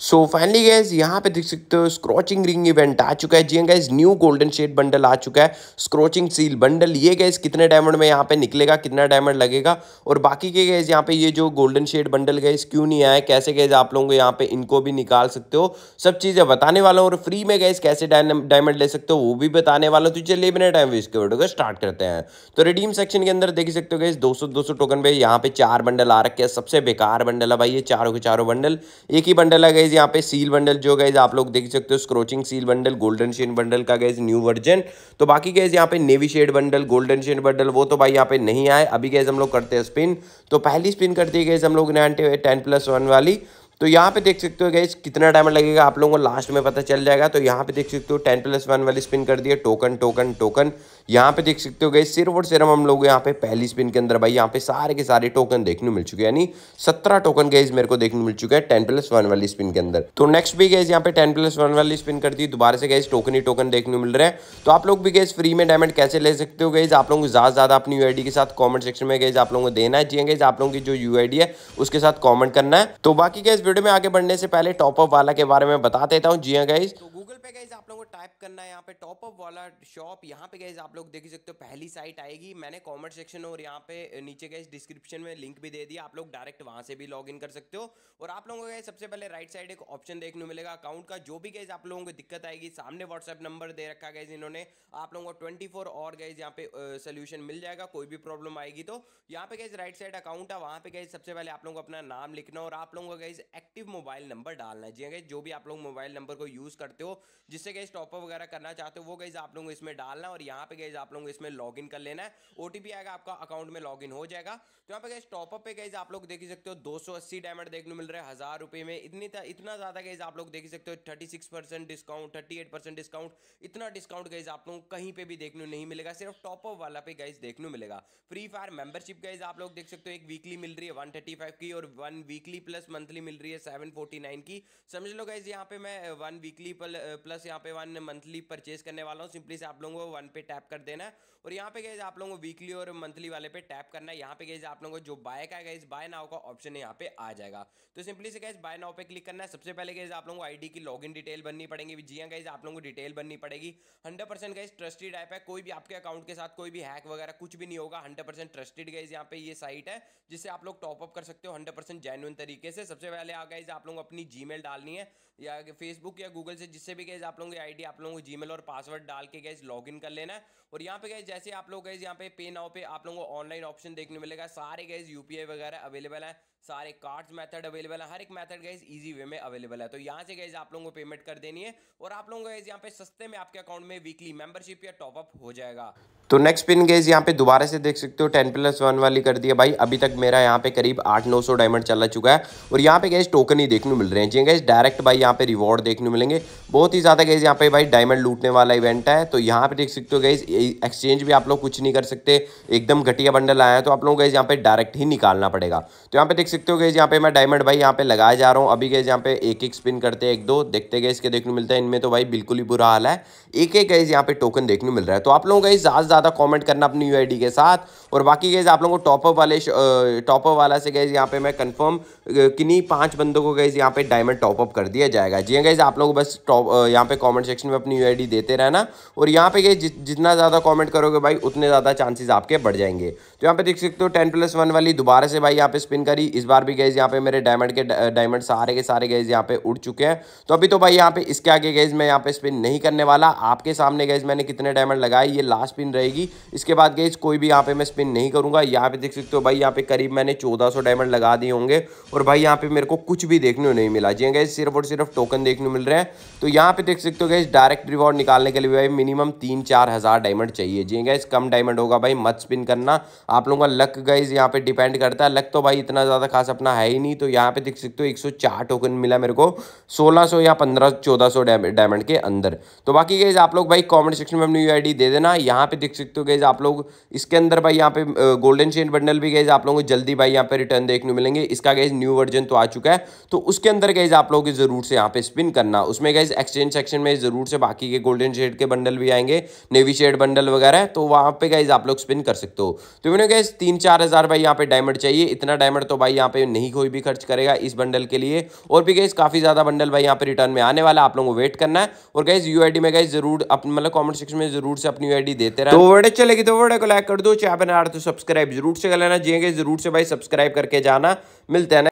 so finally gas यहाँ पे देख सकते हो स्क्रॉचिंग रिंग इवेंट आ चुका है जी guys new golden shade bundle आ चुका है स्क्रॉचिंग सील बंडल ये गैस कितने डायमंड में यहाँ पे निकलेगा कितना डायमंड लगेगा और बाकी के गैस यहाँ पे ये जो गोल्डन शेड बंडल गैस क्यों नहीं आए कैसे गैस आप लोगों को यहाँ पे इनको भी निकाल सकते हो सब चीज़ें बताने वाला हूँ और फ्री में गैस कैसे डायमंड ले सकते हो वो भी बताने वाला तो चलिए बिना टाइम वेस्ट के वीडियो को स्टार्ट करते हैं तो रिडीम सेक्शन के अंदर देख सकते हो गैस दो सौ टोकन पे यहाँ पे चार बंडल आ रखे हैं सबसे बेकार बंडल है भाई ये चारों के चारों बंडल एक ही बंडल है गए गाइज यहाँ पे सील बंडल जो गाइज आप लोग देख सकते हो scorching seal bundle golden shade bundle का गाइज न्यू वर्जन तो बाकी गाइज यहाँ पे navy shade bundle golden shade bundle वो तो भाई यहाँ पे नहीं आए अभी गाइज हम लोग करते हैं स्पिन तो पहली स्पिन करती है गाइज हम लोग नाइन टेन प्लस वन वाली तो यहाँ पे देख सकते हो गई कितना टाइम लगेगा आप लोगों को लास्ट में पता चल जाएगा तो यहाँ पे देख सकते हो टेन प्लस वन वाली स्पिन कर दिए टोकन टोकन टोकन यहाँ पे देख सकते हो गई सिर्फ और सिर्फ हम लोग यहाँ पे पहली स्पिन के अंदर भाई यहाँ पे सारे के सारे टोकन देखने मिल चुके यानी सत्रह टोकन गई मेरे को देखने मिल चुका है टेन प्लस वन वाली स्पिन के अंदर तो नेक्स्ट भी गई यहाँ पे टेन प्लस वन वाली स्पिन कर दी दोबारा से गई टोकन ही टोकन देखने मिल रहे हैं तो आप लोग भी गए फ्री में डायमंड कैसे ले सकते हो गई आप लोगों को ज़्यादा ज़्यादा अपनी यू के साथ कॉमेंट सेक्शन में गई आप लोगों को देना जी गई हाँ आप लोगों की जो यू है उसके साथ कॉमेंट करना है तो बाकी गए वीडियो में आगे बढ़ने से पहले टॉपअप वाला के बारे में बता देता हूँ जी हाँ गाइज पे गाइज आप लोगों को टाइप करना है यहाँ पे टॉप अप वाला शॉप यहाँ पे गाइज आप लोग देख सकते हो पहली साइट आएगी मैंने कॉमेंट सेक्शन और यहाँ पे नीचे गए डिस्क्रिप्शन में लिंक भी दे दिया आप लोग डायरेक्ट वहां से भी लॉग कर सकते हो और आप लोगों को गए सबसे पहले राइट साइड एक ऑप्शन देखने को मिलेगा अकाउंट का जो भी गाइज आप लोगों को दिक्कत आएगी सामने व्हाट्सएप नंबर दे रखा गया इन्होंने आप लोगों को ट्वेंटी और गाइज यहाँ पे सोल्यूशन मिल जाएगा कोई भी प्रॉब्लम आएगी तो यहाँ पे गए राइट साइड अकाउंट है वहाँ पे गए सबसे पहले आप लोगों को अपना नाम लिखना और आप लोगों का गाइज एक्टिव मोबाइल नंबर डालना है जी गाइज हाँ जो भी आप लोग मोबाइल नंबर को यूज करते हो जिससे गई टॉपअप वगैरह करना चाहते हो वो गई आप लोगों को इसमें डालना और यहाँ पे गई आप लोगों को इसमें लॉग कर लेना है ओ आएगा आपका अकाउंट में लॉग हो जाएगा तो यहाँ पे गई टॉपअप पे गई आप लोग देख सकते हो दो डायमंड देखने मिल रहे हैं हज़ार रुपये में इतनी इतना ज़्यादा गई आप लोग देख सकते हो थर्टी डिस्काउंट थर्टी डिस्काउंट इतना डिस्काउंट गई आप लोगों को कहीं पर भी देखने नहीं मिलेगा सिर्फ टॉपअप वाला पे गाइज देखने मिलेगा फ्री फायर मेंबरशिप गाइज आप लोग देख सकते हो एक वीकली मिल रही है वन की और वन वीकली प्लस मंथली मिल रही है सेवन की समझ लो गाइज यहाँ पे मैं वन वीकली प्लस यहाँ पे वन मंथली परचेज करने वाला हूँ सिंपली से आप लोगों को वन पे टैप कर देना है और यहाँ पे गए आप लोगों को वीकली और मंथली वाले पे टैप करना है यहाँ पे गए आप लोगों को जो बाय का गए बाय नाव का ऑप्शन यहाँ पे आ जाएगा तो सिंपली से गए बाय नाव पे क्लिक करना है सबसे पहले गए आप लोगों को आई की लॉग डिटेल बननी पड़ेगी जी हाँ गाइज आप लोगों को डिटेल बननी पड़ेगी hundred percent guys trusted app है कोई भी आपके अकाउंट के साथ कोई भी हैक वगैरह कुछ भी नहीं होगा हंड्रेड परसेंट ट्रस्टेड गाइज यहाँ पे ये साइट है जिससे आप लोग टॉपअप कर सकते हो हंड्रेड परसेंट जेनुअन तरीके से सबसे पहले आ गए आप लोगों को अपनी जी डालनी है या फेसबुक या गूगल से जिससे भी गए गैस आप लोगों की आईडी आप लोगों को जीमेल और पासवर्ड डाल के गैस लॉगिन कर लेना और यहाँ पे गैस जैसे आप लोग गैस यहाँ पे पे नाव पे आप लोगों को ऑनलाइन ऑप्शन देखने मिलेगा सारे गैस यूपीआई वगैरह अवेलेबल है सारे कार्ड्स मेथड अवेलेबल है हर एक मेथड गैस इजी वे में अवेलेबल है तो यहाँ से गैस आप लोगों को पेमेंट कर देनी है और आप लोगों को गैस यहाँ पे सस्ते में आपके अकाउंट में वीकली मेंबरशिप या टॉपअप हो जाएगा तो नेक्स्ट पिन गेज यहाँ पे दोबारा से देख सकते हो टेन प्लस वन वाली कर दिया भाई अभी तक मेरा यहाँ पे करीब आठ नौ सौ डायमंड चला चुका है और यहाँ पे गैस टोकन ही देखने मिल रहे हैं जी गैस डायरेक्ट भाई यहाँ पे रिवॉर्ड देखने मिलेंगे बहुत ही ज़्यादा गैस यहाँ पे भाई डायमंड लूटने वाला इवेंट है तो यहाँ पे देख सकते हो गैस एक्सचेंज भी आप लोग कुछ नहीं कर सकते एकदम घटिया बंडल आया है तो आप लोगों गैस यहाँ पे डायरेक्ट ही निकालना पड़ेगा तो यहाँ पे देख सकते हो गैस यहाँ पे मैं डायमंड भाई यहाँ पे लगाए जा रहा हूँ अभी गैस यहाँ पे एक एक स्पिन करते एक दो देखते गए इसके देखने मिलते हैं इनमें तो भाई बिल्कुल ही बुरा हाल है एक एक गैस यहाँ पे टोकन देखने मिल रहा है तो आप लोगों गैस ज़्यादा ज़्यादा कमेंट करना अपनी यू के साथ और बाकी गैज़ आप लोगों को टॉपअप वाले टॉपअप वाला से गैज़ यहाँ पे मैं कंफर्म किन्हीं पांच बंदों को गैज़ यहाँ पे डायमंड टॉपअप कर दिया जाएगा जी गैज़ आप लोग बस टॉप यहाँ पे कमेंट सेक्शन में अपनी यू देते रहना और यहाँ पे गैज़ जितना ज़्यादा कॉमेंट करोगे भाई उतने ज़्यादा चांसेज आपके बढ़ जाएंगे तो यहाँ पे देख सकते हो टेन प्लस वन वाली दोबारा से भाई यहाँ पे स्पिन करी इस बार भी गैज़ यहाँ पे मेरे डायमंड के डायमंड सारे के सारे गैज़ यहाँ पे उड़ चुके हैं तो अभी तो भाई यहाँ पे इसके आगे गैज़ मैं यहाँ पे स्पिन नहीं करने वाला आपके सामने गैज़ मैंने कितने डायमंड लगाए ये लास्ट स्पिन रहे रहेगी इसके बाद गई कोई भी यहाँ पे मैं स्पिन नहीं करूँगा यहाँ पे देख सकते हो भाई यहाँ पे करीब मैंने चौदह डायमंड लगा दिए होंगे और भाई यहाँ पे मेरे को कुछ भी देखने नहीं मिला जी गए हाँ सिर्फ और सिर्फ टोकन देखने मिल रहे हैं तो यहाँ पे देख सकते हो गए डायरेक्ट रिवॉर्ड निकालने के लिए भाई मिनिमम तीन चार हज़ार डायमंड चाहिए जी गए हाँ कम डायमंड होगा भाई मत स्पिन करना आप लोगों का लक गाइज यहाँ पे डिपेंड करता है लक तो भाई इतना ज़्यादा खास अपना है ही नहीं तो यहाँ पे देख सकते हो एक टोकन मिला मेरे को सोलह या पंद्रह चौदह सौ डायमंड के अंदर तो बाकी गाइज आप लोग भाई कॉमेंट सेक्शन में अपनी यू दे देना यहाँ पे देख सकते हो गैज आप लोग इसके अंदर भाई यहाँ पे गोल्डन चेन बंडल भी गैज आप लोगों को जल्दी भाई यहाँ पे रिटर्न देखने मिलेंगे इसका गैज न्यू वर्जन तो आ चुका है तो उसके अंदर गैज आप लोगों को जरूर से यहाँ पे स्पिन करना उसमें गैज एक्सचेंज सेक्शन में जरूर से बाकी के गोल्डन शेड के बंडल भी आएंगे नेवी शेड बंडल वगैरह तो वहाँ पे गैज आप लोग स्पिन कर सकते हो तो मैंने गैज तीन चार हज़ार भाई यहाँ पे डायमंड चाहिए इतना डायमंड तो भाई यहाँ पे नहीं कोई भी खर्च करेगा इस बंडल के लिए और भी गैस काफ़ी ज़्यादा बंडल भाई यहाँ पे रिटर्न में आने वाला आप लोगों को वेट करना है और गैस यू में गैस जरूर अपने मतलब कॉमेंट सेक्शन में जरूर से अपनी यू देते रहे तो वो वीडियो चलेगी तो वीडियो को लाइक कर दो चाहे बना तो सब्सक्राइब जरूर से कर लेना जियेंगे जरूर से भाई सब्सक्राइब करके जाना मिलते हैं